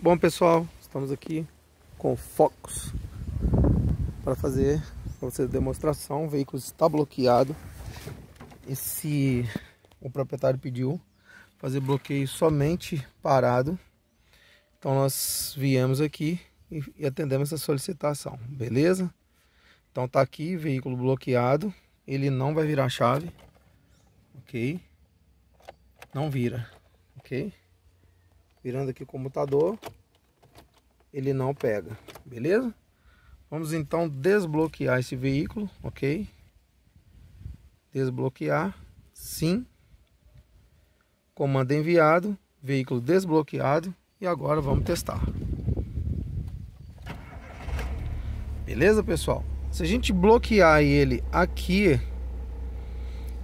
Bom pessoal, estamos aqui com Focus para fazer para demonstração. O veículo está bloqueado. Esse o proprietário pediu fazer bloqueio somente parado. Então nós viemos aqui e, e atendemos essa solicitação, beleza? Então tá aqui veículo bloqueado. Ele não vai virar chave, ok? Não vira, ok? virando aqui o comutador, ele não pega, beleza? Vamos então desbloquear esse veículo, ok? Desbloquear, sim. Comando enviado, veículo desbloqueado e agora vamos testar. Beleza, pessoal? Se a gente bloquear ele aqui,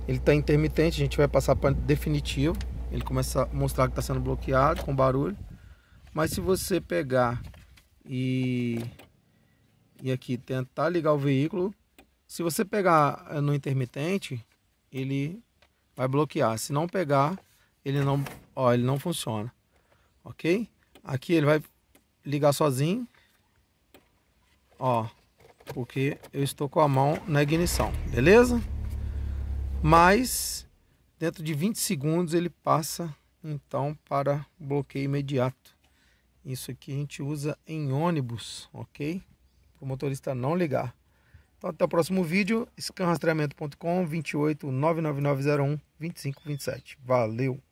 ele está intermitente, a gente vai passar para definitivo ele começa a mostrar que está sendo bloqueado com barulho. Mas se você pegar e, e aqui tentar ligar o veículo, se você pegar eh, no intermitente, ele vai bloquear. Se não pegar, ele não, ó, ele não funciona. OK? Aqui ele vai ligar sozinho. Ó, porque eu estou com a mão na ignição, beleza? Mas Dentro de 20 segundos ele passa então para bloqueio imediato. Isso aqui a gente usa em ônibus, ok? Para o motorista não ligar. Então até o próximo vídeo, scanrastreamento.com 28 99901 2527. Valeu!